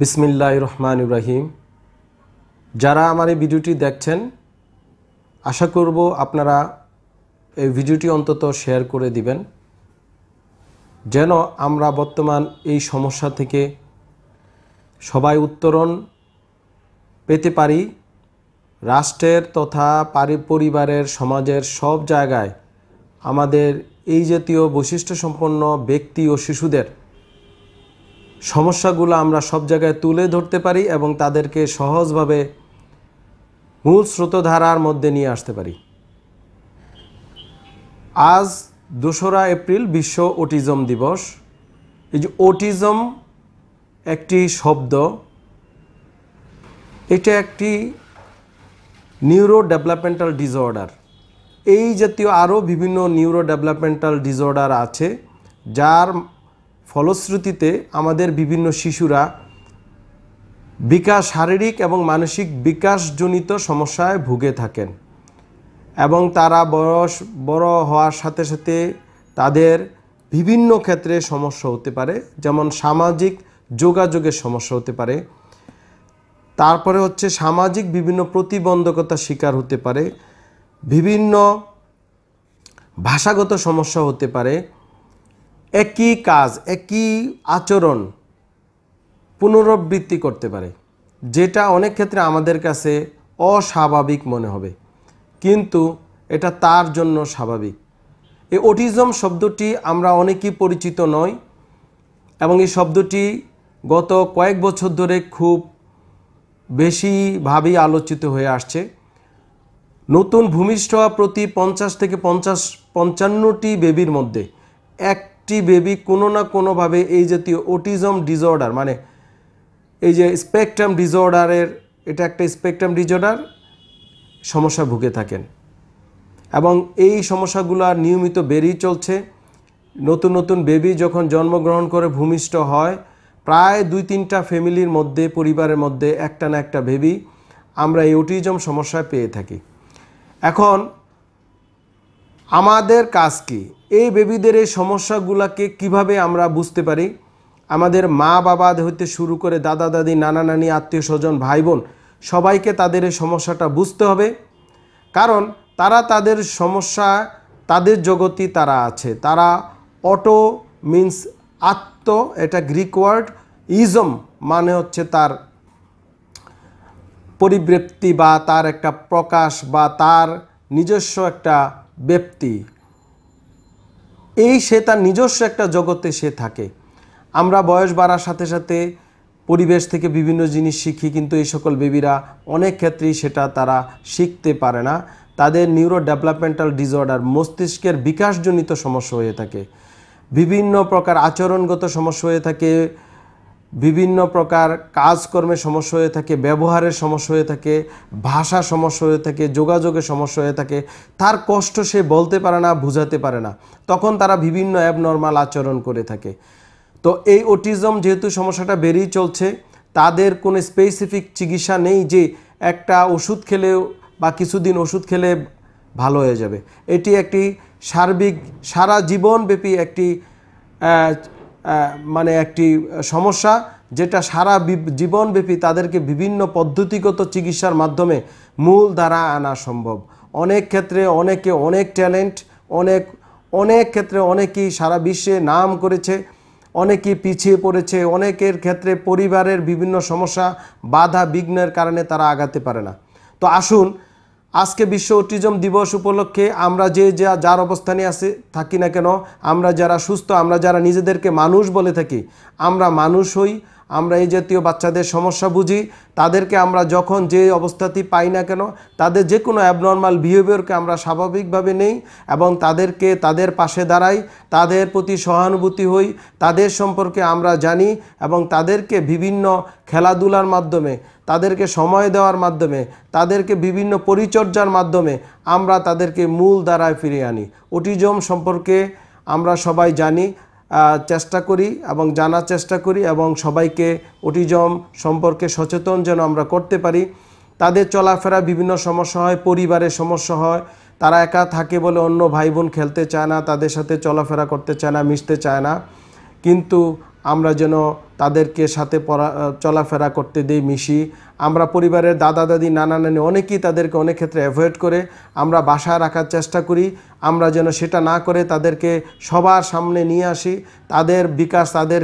বিসমিল্লাহ রহমান ইব্রাহিম যারা আমার এই ভিডিওটি দেখছেন আশা করব আপনারা এই ভিডিওটি অন্তত শেয়ার করে দিবেন যেন আমরা বর্তমান এই সমস্যা থেকে সবাই উত্তরণ পেতে পারি রাষ্ট্রের তথা পারি পরিবারের সমাজের সব জায়গায় আমাদের এই জাতীয় বৈশিষ্ট্য সম্পন্ন ব্যক্তি ও শিশুদের সমস্যাগুলো আমরা সব জায়গায় তুলে ধরতে পারি এবং তাদেরকে সহজভাবে মূল স্রোতধারার মধ্যে নিয়ে আসতে পারি আজ দোসরা এপ্রিল বিশ্ব ওটিজম দিবস এই যে ওটিজম একটি শব্দ এটা একটি নিউরো ডেভেলপমেন্টাল ডিসঅর্ডার এই জাতীয় আরও বিভিন্ন নিউরো ডেভেলপমেন্টাল ডিসঅর্ডার আছে যার ফলশ্রুতিতে আমাদের বিভিন্ন শিশুরা বিকাশ শারীরিক এবং মানসিক বিকাশজনিত সমস্যায় ভুগে থাকেন এবং তারা বয়স বড় হওয়ার সাথে সাথে তাদের বিভিন্ন ক্ষেত্রে সমস্যা হতে পারে যেমন সামাজিক যোগাযোগের সমস্যা হতে পারে তারপরে হচ্ছে সামাজিক বিভিন্ন প্রতিবন্ধকতা শিকার হতে পারে বিভিন্ন ভাষাগত সমস্যা হতে পারে একই কাজ একই আচরণ পুনরাবৃত্তি করতে পারে যেটা অনেক ক্ষেত্রে আমাদের কাছে অস্বাভাবিক মনে হবে কিন্তু এটা তার জন্য স্বাভাবিক এই অটিজম শব্দটি আমরা অনেকই পরিচিত নই এবং এই শব্দটি গত কয়েক বছর ধরে খুব বেশিভাবেই আলোচিত হয়ে আসছে নতুন ভূমিষ্ঠ প্রতি পঞ্চাশ থেকে পঞ্চাশ পঞ্চান্নটি বেবির মধ্যে এক টি বেবি কোনো না কোনোভাবে এই জাতীয় ওটিজম ডিজর্ডার মানে এই যে স্পেকট্রাম ডিজর্ডারের এটা একটা স্পেকট্রাম ডিজর্ডার সমস্যা ভুগে থাকেন এবং এই সমস্যাগুলো নিয়মিত বেরিয়ে চলছে নতুন নতুন বেবি যখন জন্মগ্রহণ করে ভূমিষ্ঠ হয় প্রায় দুই তিনটা ফ্যামিলির মধ্যে পরিবারের মধ্যে একটা না একটা বেবি আমরা এই অটিজম সমস্যা পেয়ে থাকি এখন আমাদের কাজ কি এই বেবিদের এই সমস্যাগুলোকে কিভাবে আমরা বুঝতে পারি আমাদের মা বাবা হইতে শুরু করে দাদা দাদি নানা নানি আত্মীয় স্বজন ভাই বোন সবাইকে তাদের এই সমস্যাটা বুঝতে হবে কারণ তারা তাদের সমস্যা তাদের জগতই তারা আছে তারা অটো মিন্স আত্ম এটা গ্রিক ওয়ার্ড ইজম মানে হচ্ছে তার পরিবৃপ্তি বা তার একটা প্রকাশ বা তার নিজস্ব একটা ব্যক্তি এই সে তার নিজস্ব একটা জগতে সে থাকে আমরা বয়স বাড়ার সাথে সাথে পরিবেশ থেকে বিভিন্ন জিনিস শিখি কিন্তু এই সকল বেবিরা অনেক ক্ষেত্রেই সেটা তারা শিখতে পারে না তাদের নিউরো ডেভেলপমেন্টাল ডিসঅর্ডার মস্তিষ্কের বিকাশজনিত সমস্যা হয়ে থাকে বিভিন্ন প্রকার আচরণগত সমস্যা হয়ে থাকে বিভিন্ন প্রকার কাজকর্মে সমস্যা হয়ে থাকে ব্যবহারের সমস্যা হয়ে থাকে ভাষা সমস্যা হয়ে থাকে যোগাযোগের সমস্যা হয়ে থাকে তার কষ্ট সে বলতে পারে না বুঝাতে পারে না তখন তারা বিভিন্ন অ্যাবনর্মাল আচরণ করে থাকে তো এই ওটিজম যেহেতু সমস্যাটা বেড়েই চলছে তাদের কোনো স্পেসিফিক চিকিৎসা নেই যে একটা ওষুধ খেলেও বা কিছুদিন ওষুধ খেলে ভালো হয়ে যাবে এটি একটি সার্বিক সারা জীবনব্যাপী একটি মানে একটি সমস্যা যেটা সারা জীবনব্যাপী তাদেরকে বিভিন্ন পদ্ধতিগত চিকিৎসার মাধ্যমে মূল দ্বারা আনা সম্ভব অনেক ক্ষেত্রে অনেকে অনেক ট্যালেন্ট অনেক অনেক ক্ষেত্রে অনেকেই সারা বিশ্বে নাম করেছে অনেকেই পিছিয়ে পড়েছে অনেকের ক্ষেত্রে পরিবারের বিভিন্ন সমস্যা বাধা বিঘ্নের কারণে তারা আগাতে পারে না তো আসুন আজকে বিশ্ব অটিজম দিবস উপলক্ষে আমরা যে যা যার অবস্থানে আছে থাকি না কেন আমরা যারা সুস্থ আমরা যারা নিজেদেরকে মানুষ বলে থাকি আমরা মানুষ হই আমরা এই জাতীয় বাচ্চাদের সমস্যা বুঝি তাদেরকে আমরা যখন যে অবস্থাতেই পাই না কেন তাদের যে কোনো অ্যাবনর্মাল বিহেভিয়ারকে আমরা স্বাভাবিকভাবে নেই এবং তাদেরকে তাদের পাশে দাঁড়াই তাদের প্রতি সহানুভূতি হই তাদের সম্পর্কে আমরা জানি এবং তাদেরকে বিভিন্ন খেলাধুলার মাধ্যমে তাদেরকে সময় দেওয়ার মাধ্যমে তাদেরকে বিভিন্ন পরিচর্যার মাধ্যমে আমরা তাদেরকে মূল দ্বারায় ফিরিয়ে আনি ওটিজম সম্পর্কে আমরা সবাই জানি চেষ্টা করি এবং জানার চেষ্টা করি এবং সবাইকে অটিজম সম্পর্কে সচেতন যেন আমরা করতে পারি তাদের চলাফেরা বিভিন্ন সমস্যা হয় পরিবারের সমস্যা হয় তারা একা থাকে বলে অন্য ভাই বোন খেলতে চায় না তাদের সাথে চলাফেরা করতে চায় না মিশতে চায় না কিন্তু আমরা যেন তাদেরকে সাথে পড়া চলাফেরা করতে দিই মিশি আমরা পরিবারের দাদা দাদি নানা নানি অনেকেই তাদেরকে অনেক ক্ষেত্রে অ্যাভয়েড করে আমরা বাসায় রাখার চেষ্টা করি আমরা যেন সেটা না করে তাদেরকে সবার সামনে নিয়ে আসি তাদের বিকাশ তাদের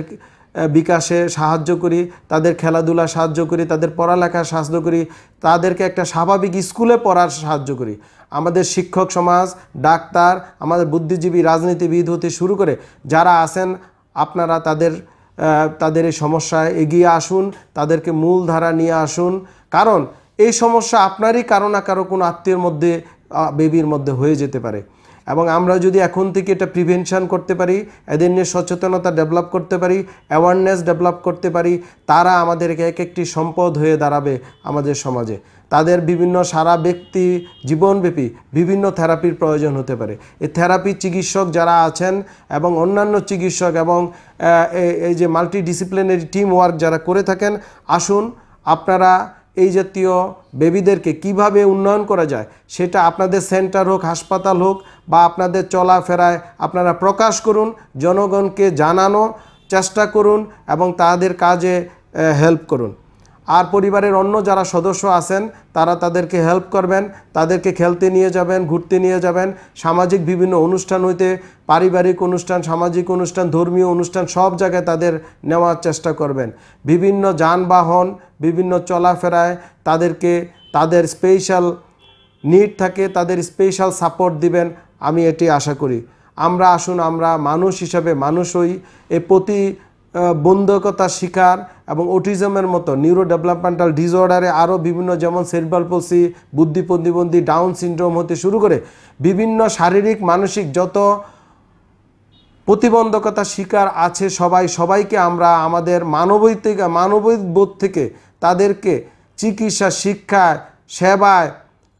বিকাশে সাহায্য করি তাদের খেলাধুলা সাহায্য করি তাদের পড়ালেখার সাহায্য করি তাদেরকে একটা স্বাভাবিক স্কুলে পড়ার সাহায্য করি আমাদের শিক্ষক সমাজ ডাক্তার আমাদের বুদ্ধিজীবী রাজনীতিবিদ হতে শুরু করে যারা আছেন আপনারা তাদের তাদের এই সমস্যায় এগিয়ে আসুন তাদেরকে মূল ধারা নিয়ে আসুন কারণ এই সমস্যা আপনারই কারো না কারো কোনো আত্মীয়ের মধ্যে বেবির মধ্যে হয়ে যেতে পারে এবং আমরা যদি এখন থেকে এটা প্রিভেনশান করতে পারি এদের নিয়ে সচেতনতা ডেভেলপ করতে পারি অ্যাওয়ারনেস ডেভেলপ করতে পারি তারা আমাদেরকে এক একটি সম্পদ হয়ে দাঁড়াবে আমাদের সমাজে তাদের বিভিন্ন সারা ব্যক্তি জীবনব্যাপী বিভিন্ন থেরাপির প্রয়োজন হতে পারে এই থেরাপি চিকিৎসক যারা আছেন এবং অন্যান্য চিকিৎসক এবং এই যে মাল্টিডিসিপ্লিনারি টিম ওয়ার্ক যারা করে থাকেন আসুন আপনারা এই জাতীয় বেবিদেরকে কিভাবে উন্নয়ন করা যায় সেটা আপনাদের সেন্টার হোক হাসপাতাল হোক বা আপনাদের চলাফেরায় আপনারা প্রকাশ করুন জনগণকে জানানো চেষ্টা করুন এবং তাদের কাজে হেল্প করুন আর পরিবারের অন্য যারা সদস্য আছেন তারা তাদেরকে হেল্প করবেন তাদেরকে খেলতে নিয়ে যাবেন ঘুরতে নিয়ে যাবেন সামাজিক বিভিন্ন অনুষ্ঠান হইতে পারিবারিক অনুষ্ঠান সামাজিক অনুষ্ঠান ধর্মীয় অনুষ্ঠান সব জায়গায় তাদের নেওয়ার চেষ্টা করবেন বিভিন্ন যানবাহন বিভিন্ন চলাফেরায় তাদেরকে তাদের স্পেশাল নিড থাকে তাদের স্পেশাল সাপোর্ট দিবেন আমি এটি আশা করি আমরা আসুন আমরা মানুষ হিসাবে মানুষ হই এ প্রতি বন্ধকতা শিকার এবং অটিজমের মতো নিউরো ডেভেলপমেন্টাল ডিসঅর্ডারে আরও বিভিন্ন যেমন সেরিব্রাল পলসি বুদ্ধি প্রতিবন্ধী ডাউন সিন্ড্রোম হতে শুরু করে বিভিন্ন শারীরিক মানসিক যত প্রতিবন্ধকতা শিকার আছে সবাই সবাইকে আমরা আমাদের মানবিক থেকে মানবিক বোধ থেকে তাদেরকে চিকিৎসা শিক্ষায় সেবায়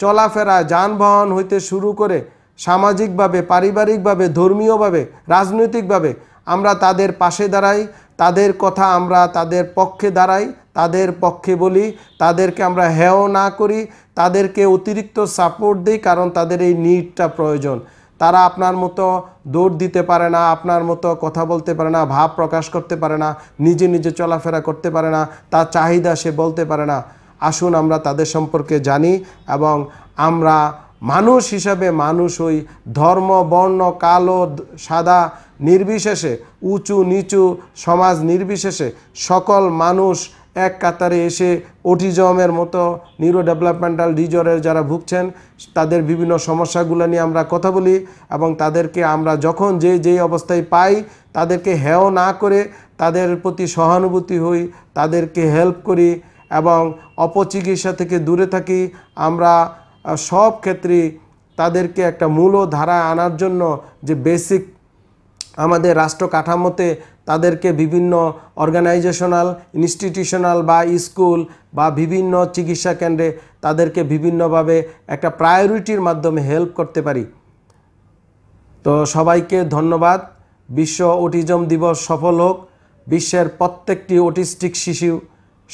চলাফেরা যানবাহন হইতে শুরু করে সামাজিকভাবে পারিবারিকভাবে ধর্মীয়ভাবে রাজনৈতিকভাবে আমরা তাদের পাশে দাঁড়াই তাদের কথা আমরা তাদের পক্ষে দাঁড়াই তাদের পক্ষে বলি তাদেরকে আমরা হেও না করি তাদেরকে অতিরিক্ত সাপোর্ট দিই কারণ তাদের এই নিডটা প্রয়োজন তারা আপনার মতো দৌড় দিতে পারে না আপনার মতো কথা বলতে পারে না ভাব প্রকাশ করতে পারে না নিজে নিজে চলাফেরা করতে পারে না তার চাহিদা সে বলতে পারে না আসুন আমরা তাদের সম্পর্কে জানি এবং আমরা মানুষ হিসাবে মানুষ ওই ধর্ম বর্ণ কালো সাদা নির্বিশেষে উঁচু নিচু সমাজ নির্বিশেষে সকল মানুষ এক কাতারে এসে ওটিজমের মতো নিউরো ডেভেলপমেন্টাল ডিজরের যারা ভুগছেন তাদের বিভিন্ন সমস্যাগুলো নিয়ে আমরা কথা বলি এবং তাদেরকে আমরা যখন যে যেই অবস্থায় পাই তাদেরকে হেও না করে তাদের প্রতি সহানুভূতি হই তাদেরকে হেল্প করি এবং অপচিকিৎসা থেকে দূরে থাকি আমরা সব ক্ষেত্রে তাদেরকে একটা মূল ধারা আনার জন্য যে বেসিক আমাদের রাষ্ট্র কাঠামোতে তাদেরকে বিভিন্ন অর্গানাইজেশনাল ইনস্টিটিউশনাল বা স্কুল বা বিভিন্ন চিকিৎসা কেন্দ্রে তাদেরকে বিভিন্নভাবে একটা প্রায়োরিটির মাধ্যমে হেল্প করতে পারি তো সবাইকে ধন্যবাদ বিশ্ব অটিজম দিবস সফল হোক বিশ্বের প্রত্যেকটি অটিস্টিক শিশু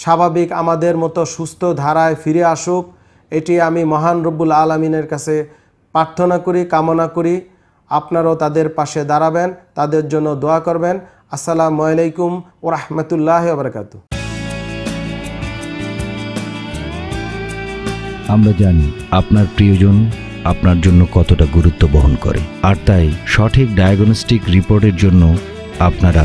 স্বাভাবিক আমাদের মতো সুস্থ ধারায় ফিরে আসুক এটি আমি মহান রব্বুল আলমিনের কাছে প্রার্থনা করি কামনা করি আপনারাও তাদের পাশে দাঁড়াবেন তাদের জন্য দোয়া করবেন আসসালামু আলাইকুম ও রহমতুল্লাহ আবরকাত আমরা জানি আপনার প্রিয়জন আপনার জন্য কতটা গুরুত্ব বহন করে আর তাই সঠিক ডায়াগনস্টিক রিপোর্টের জন্য আপনারা